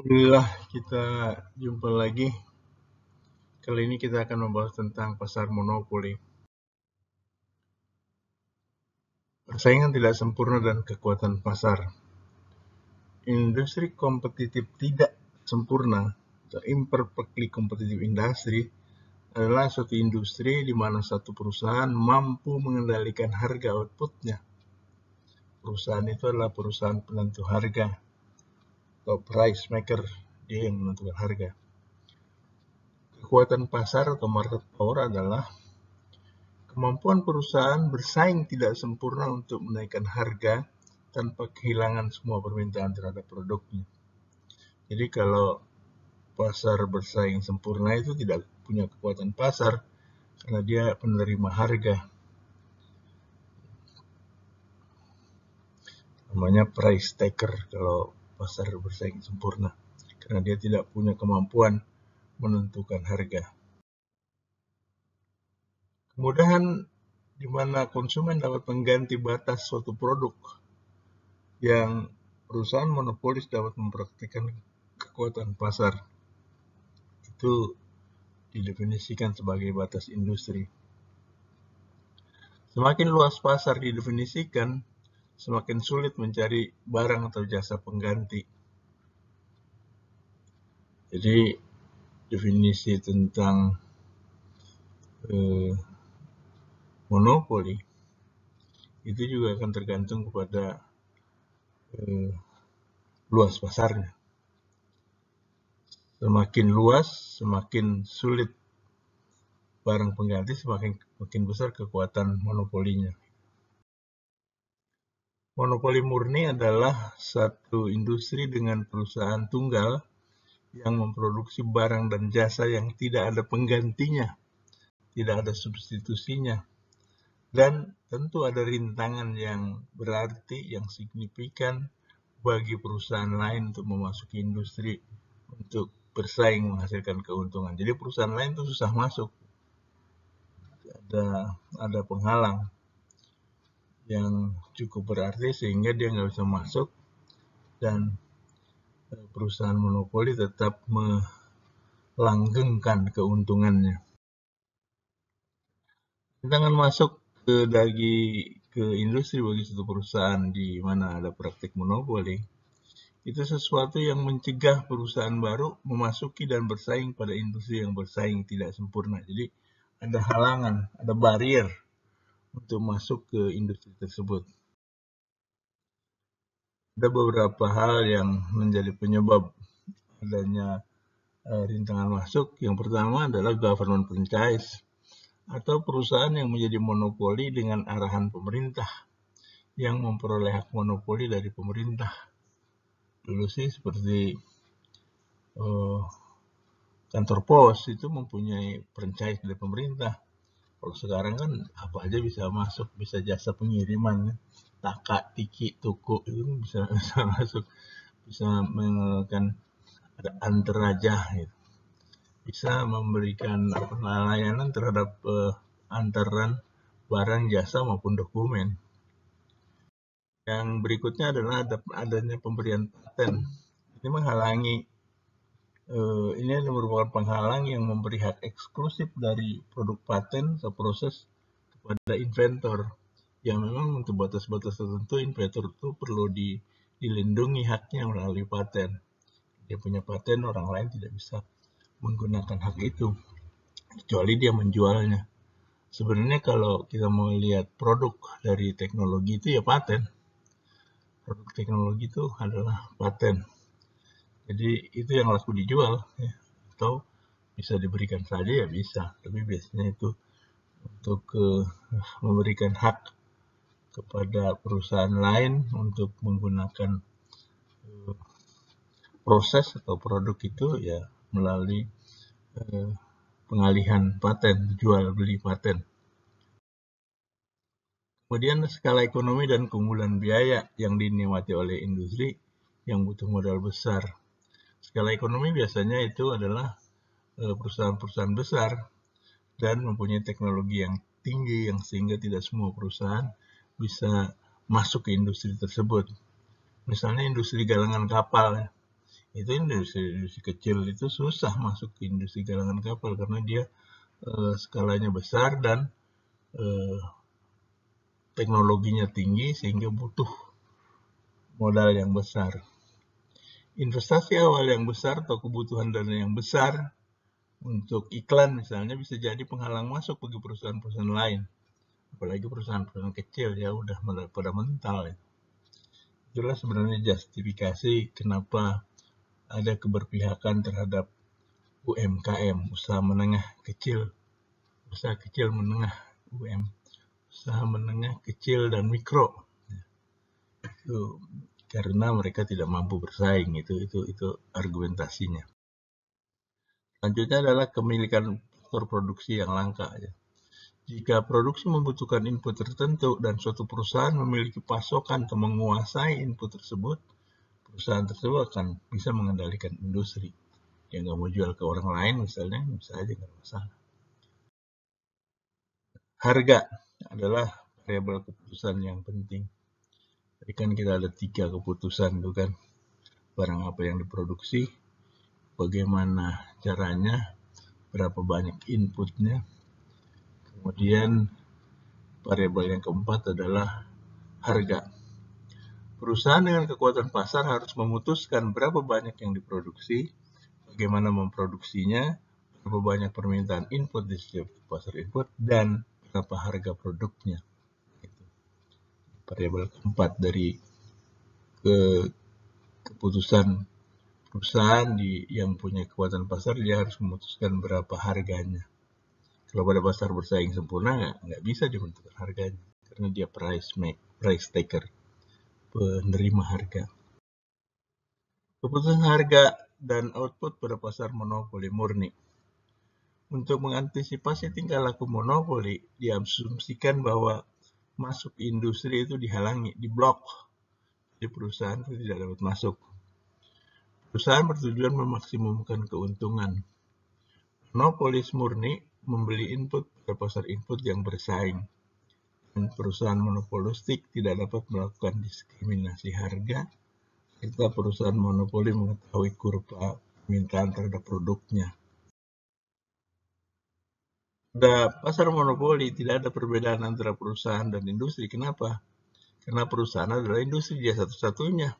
Alhamdulillah kita jumpa lagi. Kali ini kita akan membahas tentang pasar monopoli. Persaingan tidak sempurna dan kekuatan pasar. Industri kompetitif tidak sempurna atau imperfectly competitive industry adalah suatu industri di mana satu perusahaan mampu mengendalikan harga outputnya. Perusahaan itu adalah perusahaan penentu harga atau price maker dia yang menentukan harga. Kekuatan pasar atau market power adalah kemampuan perusahaan bersaing tidak sempurna untuk menaikkan harga tanpa kehilangan semua permintaan terhadap produknya. Jadi kalau pasar bersaing sempurna itu tidak punya kekuatan pasar karena dia penerima harga. Namanya price taker kalau pasar bersaing sempurna karena dia tidak punya kemampuan menentukan harga. Kemudahan di mana konsumen dapat mengganti batas suatu produk yang perusahaan monopolis dapat mempraktikkan kekuatan pasar. Itu didefinisikan sebagai batas industri. Semakin luas pasar didefinisikan, semakin sulit mencari barang atau jasa pengganti. Jadi definisi tentang eh, monopoli itu juga akan tergantung kepada eh, luas pasarnya. Semakin luas, semakin sulit barang pengganti, semakin makin besar kekuatan monopolinya. Monopoli murni adalah satu industri dengan perusahaan tunggal yang memproduksi barang dan jasa yang tidak ada penggantinya, tidak ada substitusinya. Dan tentu ada rintangan yang berarti, yang signifikan bagi perusahaan lain untuk memasuki industri untuk bersaing menghasilkan keuntungan. Jadi perusahaan lain itu susah masuk. Ada ada penghalang yang cukup berarti sehingga dia nggak bisa masuk dan e, perusahaan monopoli tetap melanggengkan keuntungannya. Tantangan masuk ke dagi ke industri bagi suatu perusahaan di mana ada praktik monopoli itu sesuatu yang mencegah perusahaan baru memasuki dan bersaing pada industri yang bersaing tidak sempurna. Jadi ada halangan, ada barrier untuk masuk ke industri tersebut. Ada beberapa hal yang menjadi penyebab adanya eh, rintangan masuk. Yang pertama adalah government franchise atau perusahaan yang menjadi monopoli dengan arahan pemerintah yang memperoleh hak monopoli dari pemerintah. Dulu sih seperti uh, kantor pos itu mempunyai franchise dari pemerintah kalau sekarang kan apa aja bisa masuk bisa jasa pengiriman ya. tiki tuku itu kan bisa bisa masuk bisa mengenalkan ada antarajah gitu. bisa memberikan layanan terhadap uh, antaran barang jasa maupun dokumen yang berikutnya adalah ada, adanya pemberian paten ini menghalangi Eh, ini adalah merupakan penghalang yang memberi hak eksklusif dari produk paten atau proses kepada inventor. Yang memang untuk batas-batas tertentu inventor itu perlu di, dilindungi haknya melalui paten. Dia punya paten, orang lain tidak bisa menggunakan hak itu kecuali dia menjualnya. Sebenarnya kalau kita mau lihat produk dari teknologi itu ya paten. Produk teknologi itu adalah paten jadi itu yang laku dijual ya. atau bisa diberikan saja ya bisa tapi biasanya itu untuk eh, memberikan hak kepada perusahaan lain untuk menggunakan eh, proses atau produk itu ya melalui eh, pengalihan paten jual beli paten Kemudian skala ekonomi dan keunggulan biaya yang dinikmati oleh industri yang butuh modal besar skala ekonomi biasanya itu adalah eh, perusahaan-perusahaan besar dan mempunyai teknologi yang tinggi yang sehingga tidak semua perusahaan bisa masuk ke industri tersebut. Misalnya industri galangan kapal, ya. itu industri, industri kecil itu susah masuk ke industri galangan kapal karena dia eh, skalanya besar dan eh, teknologinya tinggi sehingga butuh modal yang besar investasi awal yang besar atau kebutuhan dana yang besar untuk iklan misalnya bisa jadi penghalang masuk bagi perusahaan-perusahaan lain. Apalagi perusahaan-perusahaan kecil ya udah pada mental ya. Itulah sebenarnya justifikasi kenapa ada keberpihakan terhadap UMKM, usaha menengah kecil, usaha kecil menengah UMKM, usaha menengah kecil dan mikro. Itu karena mereka tidak mampu bersaing itu itu itu argumentasinya selanjutnya adalah kemilikan faktor produksi yang langka ya. jika produksi membutuhkan input tertentu dan suatu perusahaan memiliki pasokan atau menguasai input tersebut perusahaan tersebut akan bisa mengendalikan industri yang nggak mau jual ke orang lain misalnya bisa aja nggak masalah harga adalah variabel keputusan yang penting Tadi kan kita ada tiga keputusan tuh kan. Barang apa yang diproduksi, bagaimana caranya, berapa banyak inputnya. Kemudian variabel yang keempat adalah harga. Perusahaan dengan kekuatan pasar harus memutuskan berapa banyak yang diproduksi, bagaimana memproduksinya, berapa banyak permintaan input di setiap pasar input, dan berapa harga produknya variabel keempat dari ke keputusan perusahaan di, yang punya kekuatan pasar dia harus memutuskan berapa harganya. Kalau pada pasar bersaing sempurna nggak bisa dia menentukan harganya karena dia price make, price taker, penerima harga. Keputusan harga dan output pada pasar monopoli murni. Untuk mengantisipasi tingkah laku monopoli, diasumsikan bahwa masuk industri itu dihalangi, diblok. di perusahaan itu tidak dapat masuk. Perusahaan bertujuan memaksimumkan keuntungan. Monopolis murni membeli input pada pasar input yang bersaing. Dan perusahaan monopolistik tidak dapat melakukan diskriminasi harga Kita perusahaan monopoli mengetahui kurva permintaan terhadap produknya. Ada pasar monopoli tidak ada perbedaan antara perusahaan dan industri. Kenapa? Karena perusahaan adalah industri dia satu-satunya.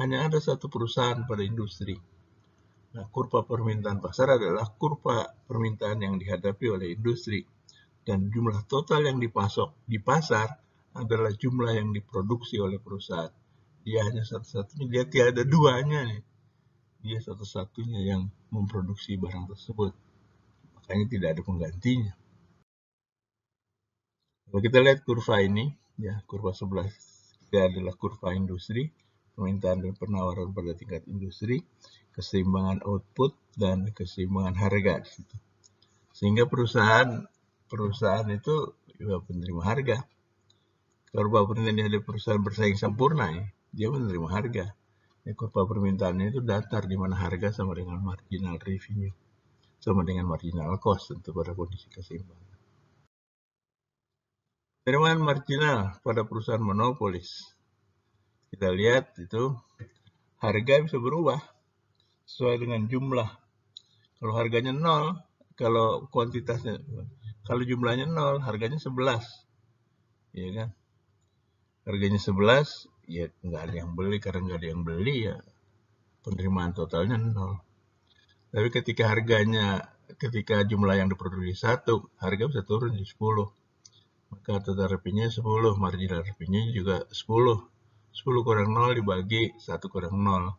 Hanya ada satu perusahaan pada industri. Nah, kurva permintaan pasar adalah kurva permintaan yang dihadapi oleh industri. Dan jumlah total yang dipasok di pasar adalah jumlah yang diproduksi oleh perusahaan. Dia hanya satu-satunya, dia tidak ada duanya. nih. Dia satu-satunya yang memproduksi barang tersebut makanya tidak ada penggantinya. Kalau kita lihat kurva ini, ya kurva sebelah ini adalah kurva industri, permintaan dan penawaran pada tingkat industri, keseimbangan output dan keseimbangan harga di Sehingga perusahaan perusahaan itu juga penerima harga. kalau Kurva permintaan ada perusahaan bersaing sempurna, ya, dia menerima harga. Ya, kurva permintaannya itu datar di mana harga sama dengan marginal revenue sama dengan marginal cost tentu pada kondisi keseimbangan. Penerimaan marginal pada perusahaan monopolis. Kita lihat itu harga bisa berubah sesuai dengan jumlah. Kalau harganya 0, kalau kuantitasnya kalau jumlahnya 0, harganya 11. Iya kan? Harganya 11, ya nggak ada yang beli karena nggak ada yang beli ya penerimaan totalnya 0. Tapi ketika harganya, ketika jumlah yang diproduksi satu, harga bisa turun di 10. Maka total revenue 10, marginal revenue juga 10. 10 kurang 0 dibagi 1 kurang 0.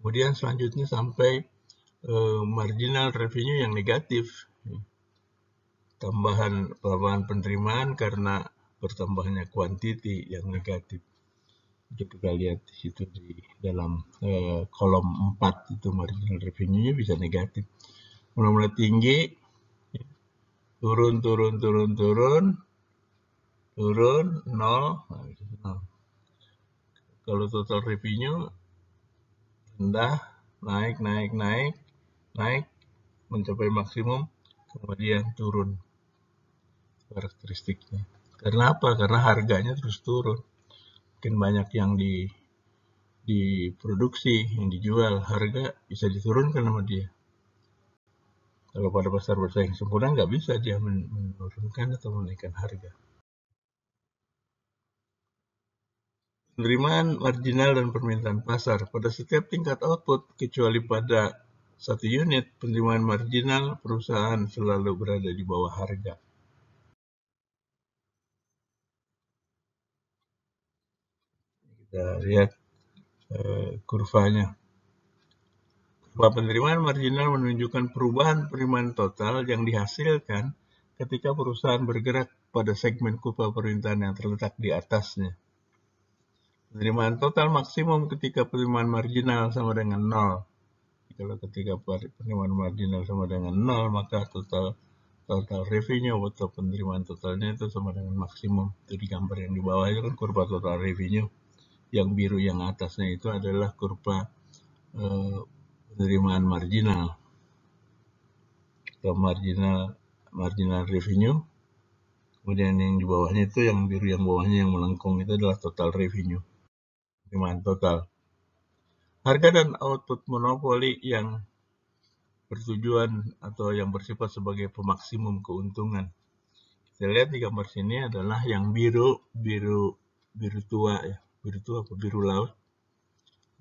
Kemudian selanjutnya sampai eh, marginal revenue yang negatif. Tambahan tambahan penerimaan karena bertambahnya kuantiti yang negatif. Jadi kita lihat di situ di dalam e, kolom 4 itu marginal revenue-nya bisa negatif. Mulai-mulai tinggi, ya. turun, turun, turun, turun, turun, 0, nah, Kalau total revenue rendah, naik, naik, naik, naik, mencapai maksimum, kemudian turun karakteristiknya. Karena apa? Karena harganya terus turun semakin banyak yang di diproduksi, yang dijual, harga bisa diturunkan sama dia. Kalau pada pasar yang sempurna nggak bisa dia menurunkan atau menaikkan harga. Penerimaan marginal dan permintaan pasar pada setiap tingkat output kecuali pada satu unit penerimaan marginal perusahaan selalu berada di bawah harga. kita lihat eh, kurvanya kurva penerimaan marginal menunjukkan perubahan penerimaan total yang dihasilkan ketika perusahaan bergerak pada segmen kurva perintahan yang terletak di atasnya. Penerimaan total maksimum ketika penerimaan marginal sama dengan 0. Kalau ketika penerimaan marginal sama dengan 0, maka total total revenue atau penerimaan totalnya itu sama dengan maksimum. Itu di gambar yang di bawah itu kan kurva total revenue yang biru yang atasnya itu adalah kurva eh, penerimaan marginal atau marginal marginal revenue kemudian yang di bawahnya itu yang biru yang bawahnya yang melengkung itu adalah total revenue penerimaan total harga dan output monopoli yang bertujuan atau yang bersifat sebagai pemaksimum keuntungan kita lihat di gambar sini adalah yang biru biru biru tua ya biru tua apa biru laut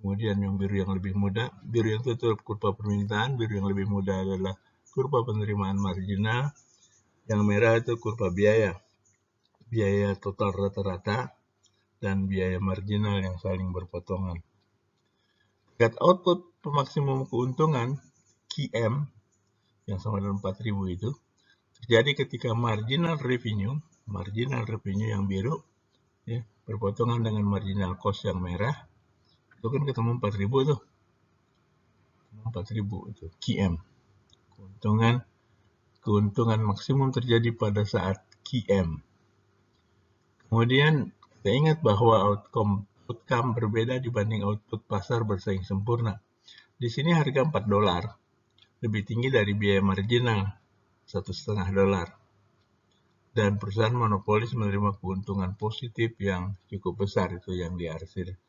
kemudian yang biru yang lebih muda biru yang tutup kurva permintaan biru yang lebih muda adalah kurva penerimaan marginal yang merah itu kurva biaya biaya total rata-rata dan biaya marginal yang saling berpotongan saat output pemaksimum keuntungan QM yang sama dengan 4000 itu terjadi ketika marginal revenue marginal revenue yang biru ya berpotongan dengan marginal cost yang merah itu kan ketemu 4000 tuh 4000 itu QM keuntungan keuntungan maksimum terjadi pada saat QM kemudian kita ingat bahwa outcome outcome berbeda dibanding output pasar bersaing sempurna di sini harga 4 dolar lebih tinggi dari biaya marginal satu setengah dolar dan perusahaan monopolis menerima keuntungan positif yang cukup besar itu yang diarsir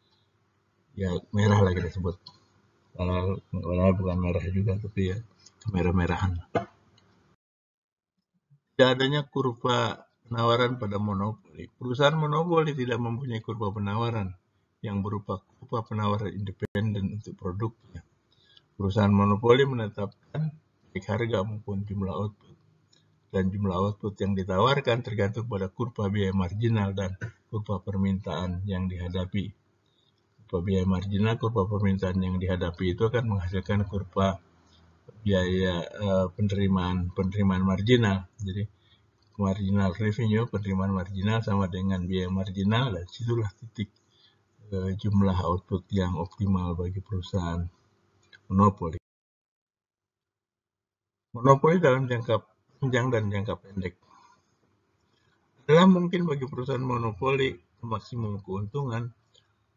ya merah lagi tersebut kalau bukan merah juga tapi ya kemerah-merahan tidak adanya kurva penawaran pada monopoli perusahaan monopoli tidak mempunyai kurva penawaran yang berupa kurva penawaran independen untuk produknya perusahaan monopoli menetapkan baik harga maupun jumlah output dan jumlah output yang ditawarkan tergantung pada kurva biaya marginal dan kurva permintaan yang dihadapi. Kurva biaya marginal, kurva permintaan yang dihadapi itu akan menghasilkan kurva biaya eh, penerimaan penerimaan marginal. Jadi marginal revenue, penerimaan marginal sama dengan biaya marginal dan situlah titik eh, jumlah output yang optimal bagi perusahaan monopoli. Monopoli dalam jangka panjang dan jangka pendek. Adalah mungkin bagi perusahaan monopoli maksimum keuntungan,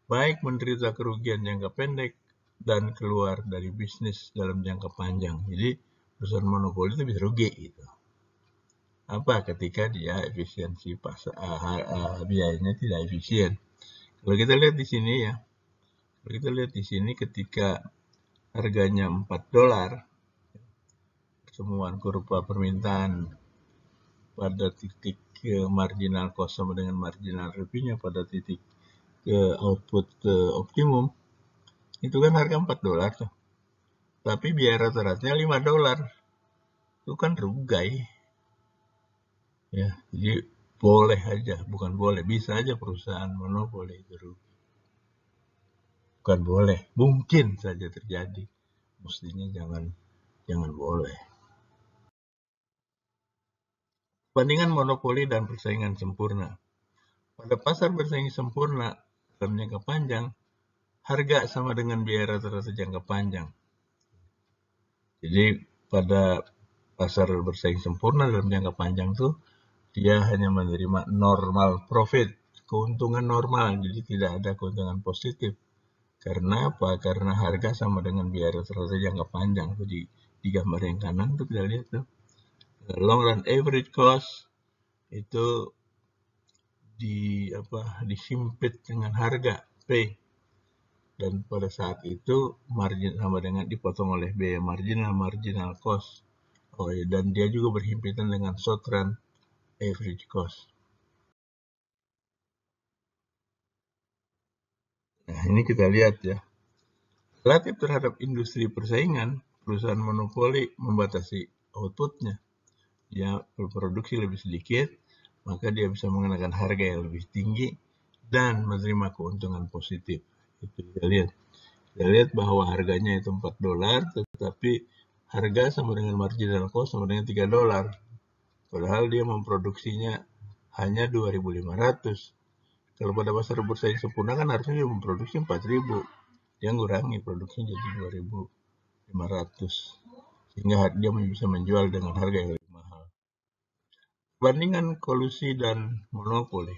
baik menderita kerugian jangka pendek dan keluar dari bisnis dalam jangka panjang. Jadi perusahaan monopoli itu bisa rugi gitu. Apa ketika dia efisiensi pas uh, eh, uh, eh, biayanya tidak efisien. Kalau kita lihat di sini ya, kalau kita lihat di sini ketika harganya 4 dolar, temuan kurva permintaan pada titik ke marginal sama dengan marginal revenue pada titik ke output ke optimum itu kan harga 4 dolar tuh tapi biaya rata-ratanya 5 dolar itu kan rugai ya jadi boleh aja bukan boleh bisa aja perusahaan monopoli itu rugi bukan boleh mungkin saja terjadi mestinya jangan jangan boleh Perbandingan monopoli dan persaingan sempurna. Pada pasar bersaing sempurna dalam jangka panjang, harga sama dengan biaya rata-rata jangka panjang. Jadi pada pasar bersaing sempurna dalam jangka panjang tuh dia hanya menerima normal profit, keuntungan normal, jadi tidak ada keuntungan positif. Karena apa? Karena harga sama dengan biaya rata-rata jangka panjang. Jadi di gambar yang kanan itu kita lihat tuh long run average cost itu di apa disimpit dengan harga P dan pada saat itu margin sama dengan dipotong oleh biaya marginal marginal cost oh ya dan dia juga berhimpitan dengan short run average cost nah ini kita lihat ya relatif terhadap industri persaingan perusahaan monopoli membatasi outputnya ya berproduksi lebih sedikit, maka dia bisa mengenakan harga yang lebih tinggi dan menerima keuntungan positif. Itu kita lihat. Kita lihat bahwa harganya itu 4 dolar, tetapi harga sama dengan marginal cost sama dengan 3 dolar. Padahal dia memproduksinya hanya 2.500. Kalau pada pasar bursa yang sempurna kan harusnya dia memproduksi 4.000. Dia ngurangi produksinya jadi 2.500. Sehingga dia bisa menjual dengan harga yang Perbandingan kolusi dan monopoli.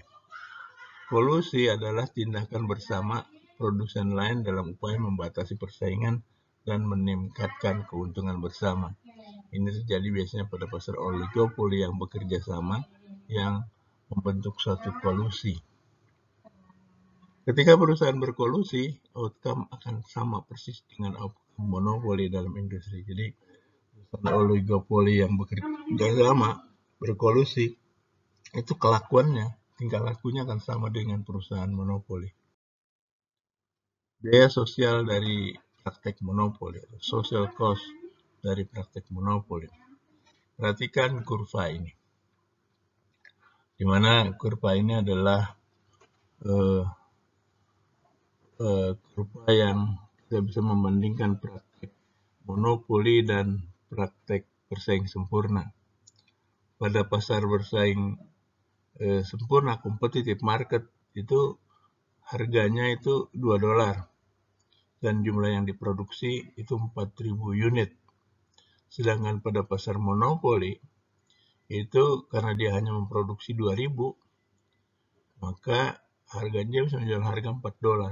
Kolusi adalah tindakan bersama produsen lain dalam upaya membatasi persaingan dan meningkatkan keuntungan bersama. Ini terjadi biasanya pada pasar oligopoli yang bekerja sama yang membentuk suatu kolusi. Ketika perusahaan berkolusi, outcome akan sama persis dengan outcome monopoli dalam industri. Jadi, perusahaan oligopoli yang bekerja sama berkolusi, itu kelakuannya, tingkah lakunya akan sama dengan perusahaan monopoli. Biaya sosial dari praktek monopoli, social cost dari praktek monopoli. Perhatikan kurva ini. dimana kurva ini adalah uh, uh, kurva yang kita bisa membandingkan praktek monopoli dan praktek persaing sempurna pada pasar bersaing eh, sempurna kompetitif market itu harganya itu 2 dolar dan jumlah yang diproduksi itu 4000 unit. Sedangkan pada pasar monopoli itu karena dia hanya memproduksi 2000 maka harganya bisa menjual harga 4 dolar.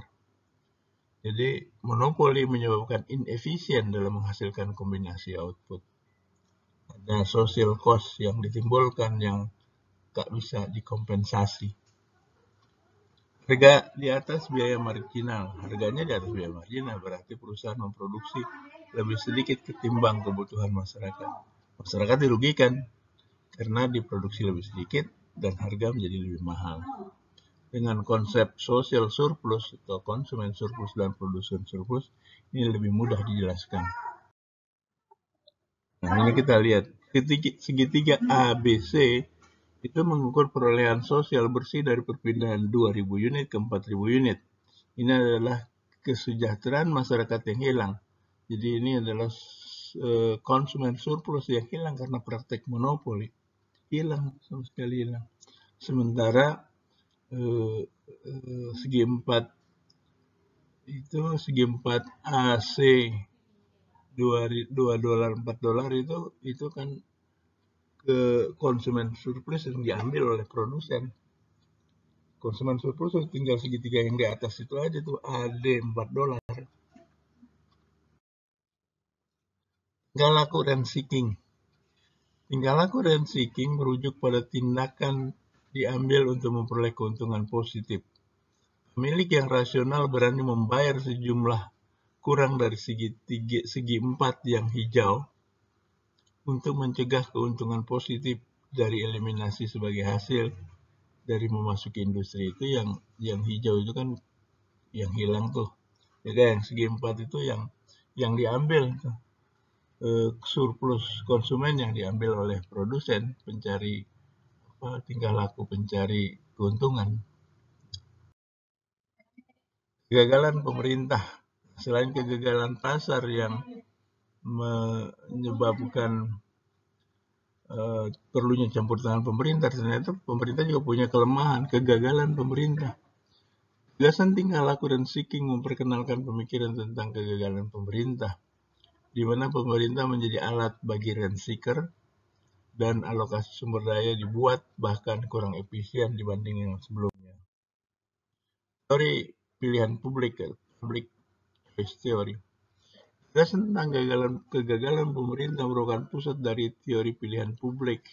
Jadi monopoli menyebabkan inefisien dalam menghasilkan kombinasi output ada social cost yang ditimbulkan yang tak bisa dikompensasi. Harga di atas biaya marginal, harganya di atas biaya marginal berarti perusahaan memproduksi lebih sedikit ketimbang kebutuhan masyarakat. Masyarakat dirugikan karena diproduksi lebih sedikit dan harga menjadi lebih mahal. Dengan konsep social surplus atau konsumen surplus dan produsen surplus ini lebih mudah dijelaskan. Nah, ini kita lihat segitiga ABC itu mengukur perolehan sosial bersih dari perpindahan 2.000 unit ke 4.000 unit. Ini adalah kesejahteraan masyarakat yang hilang. Jadi ini adalah eh, konsumen surplus yang hilang karena praktek monopoli. Hilang, sama sekali hilang. Sementara eh, eh, segi 4 itu segi 4 AC dua dua dolar empat dolar itu itu kan ke konsumen surplus yang diambil oleh produsen konsumen surplus tinggal segitiga yang di atas itu aja tuh AD 4 dolar tinggal laku rent seeking tinggal laku rent seeking merujuk pada tindakan diambil untuk memperoleh keuntungan positif pemilik yang rasional berani membayar sejumlah kurang dari tiga, segi empat yang hijau untuk mencegah keuntungan positif dari eliminasi sebagai hasil dari memasuki industri itu yang yang hijau itu kan yang hilang tuh jadi ya kan, yang segi empat itu yang yang diambil tuh. Eh, surplus konsumen yang diambil oleh produsen pencari apa tingkah laku pencari keuntungan kegagalan pemerintah selain kegagalan pasar yang menyebabkan uh, perlunya campur tangan pemerintah ternyata pemerintah juga punya kelemahan kegagalan pemerintah gagasan tinggal laku dan seeking memperkenalkan pemikiran tentang kegagalan pemerintah di mana pemerintah menjadi alat bagi rent seeker dan alokasi sumber daya dibuat bahkan kurang efisien dibanding yang sebelumnya. Teori pilihan publik, public garis teori. Gagasan tentang kegagalan, kegagalan pemerintah merupakan pusat dari teori pilihan publik,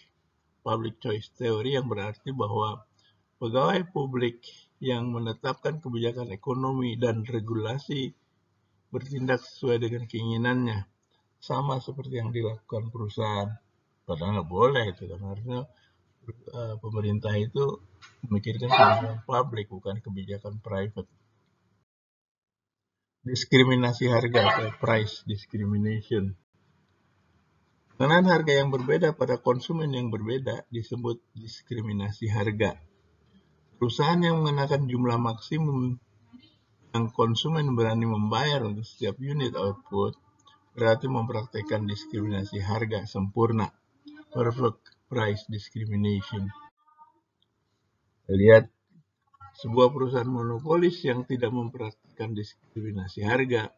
public choice theory yang berarti bahwa pegawai publik yang menetapkan kebijakan ekonomi dan regulasi bertindak sesuai dengan keinginannya, sama seperti yang dilakukan perusahaan. Padahal nggak boleh itu kan harusnya eh, pemerintah itu memikirkan kebijakan publik bukan kebijakan private. Diskriminasi harga atau price discrimination. Pengenalan harga yang berbeda pada konsumen yang berbeda disebut diskriminasi harga. Perusahaan yang mengenakan jumlah maksimum yang konsumen berani membayar untuk setiap unit output berarti mempraktekkan diskriminasi harga sempurna. Perfect price discrimination. Lihat sebuah perusahaan monopolis yang tidak memperhatikan akan diskriminasi harga,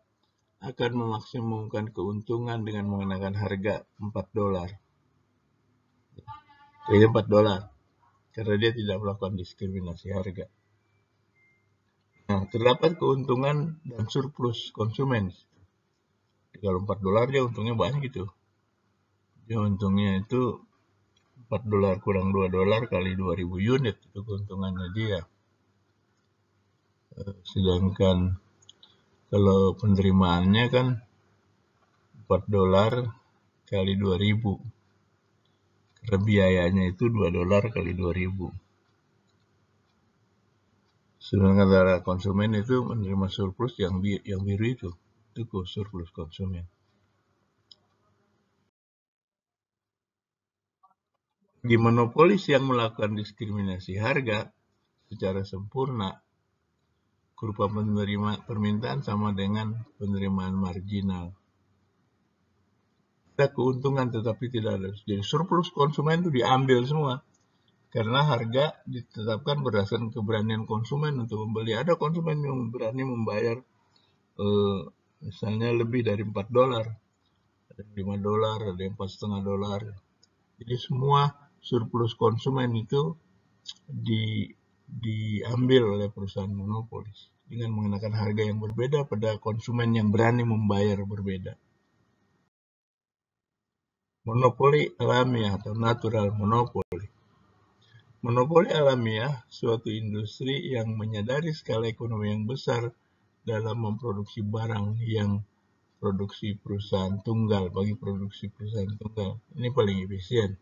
akan memaksimumkan keuntungan dengan mengenakan harga 4 dolar. Jadi 4 dolar, karena dia tidak melakukan diskriminasi harga. Nah, terdapat keuntungan dan surplus konsumen. Kalau 4 dolar dia untungnya banyak gitu. Dia untungnya itu 4 dolar kurang 2 dolar kali 2000 unit itu keuntungannya dia. Eh, sedangkan kalau penerimaannya kan 4 dolar kali 2000 karena biayanya itu 2 dolar kali 2000 sedangkan darah konsumen itu menerima surplus yang bi yang biru itu itu surplus konsumen di monopolis yang melakukan diskriminasi harga secara sempurna kurva penerima permintaan sama dengan penerimaan marginal. Ada keuntungan tetapi tidak ada. Jadi surplus konsumen itu diambil semua. Karena harga ditetapkan berdasarkan keberanian konsumen untuk membeli. Ada konsumen yang berani membayar eh, misalnya lebih dari 4 dolar. Ada 5 dolar, ada yang setengah dolar. Jadi semua surplus konsumen itu di diambil oleh perusahaan monopoli dengan mengenakan harga yang berbeda pada konsumen yang berani membayar berbeda. Monopoli alamiah atau natural monopoli. Monopoli alamiah suatu industri yang menyadari skala ekonomi yang besar dalam memproduksi barang yang produksi perusahaan tunggal bagi produksi perusahaan tunggal. Ini paling efisien.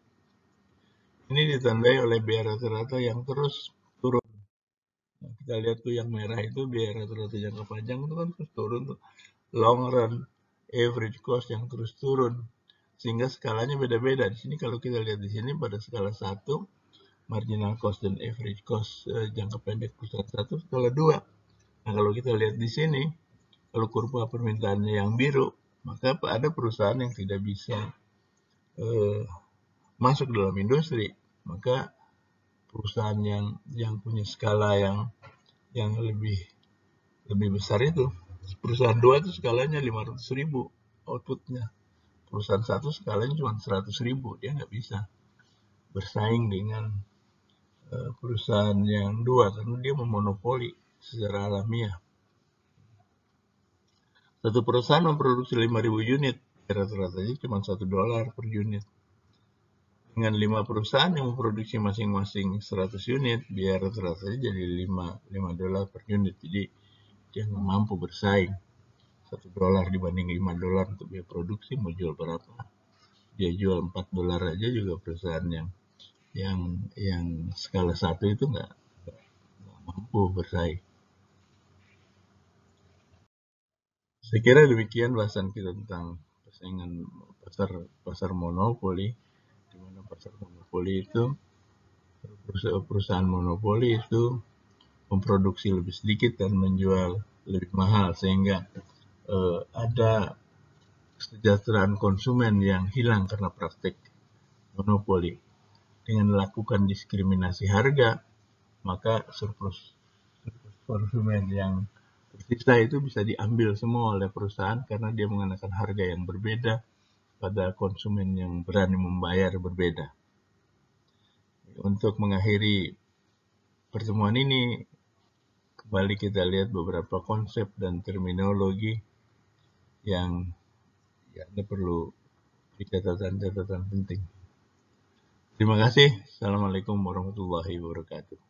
Ini ditandai oleh biaya rata-rata yang terus kita lihat tuh yang merah itu biaya rata-rata jangka panjang itu kan terus turun tuh long run average cost yang terus turun sehingga skalanya beda-beda di sini kalau kita lihat di sini pada skala 1 marginal cost dan average cost eh, jangka pendek pusat 1 skala 2 nah kalau kita lihat di sini kalau kurva permintaannya yang biru maka ada perusahaan yang tidak bisa eh, masuk dalam industri maka perusahaan yang yang punya skala yang yang lebih lebih besar itu perusahaan dua itu skalanya 500 ribu outputnya perusahaan satu skalanya cuma 100 ribu dia nggak bisa bersaing dengan eh, perusahaan yang dua karena dia memonopoli secara alamiah satu perusahaan memproduksi 5000 unit rata-ratanya cuma satu dolar per unit dengan lima perusahaan yang memproduksi masing-masing 100 unit biar rata rata jadi 5, 5 dolar per unit jadi dia nggak mampu bersaing 1 dolar dibanding 5 dolar untuk biaya produksi mau jual berapa dia jual 4 dolar aja juga perusahaan yang yang yang skala satu itu nggak mampu bersaing Saya kira demikian bahasan kita tentang persaingan pasar pasar monopoli mana pasar monopoli itu perusahaan monopoli itu memproduksi lebih sedikit dan menjual lebih mahal sehingga eh, ada kesejahteraan konsumen yang hilang karena praktik monopoli. Dengan melakukan diskriminasi harga, maka surplus, surplus konsumen yang tersisa itu bisa diambil semua oleh perusahaan karena dia mengenakan harga yang berbeda pada konsumen yang berani membayar berbeda. Untuk mengakhiri pertemuan ini, kembali kita lihat beberapa konsep dan terminologi yang ya, ini perlu dicatatan catatan penting. Terima kasih. Assalamualaikum warahmatullahi wabarakatuh.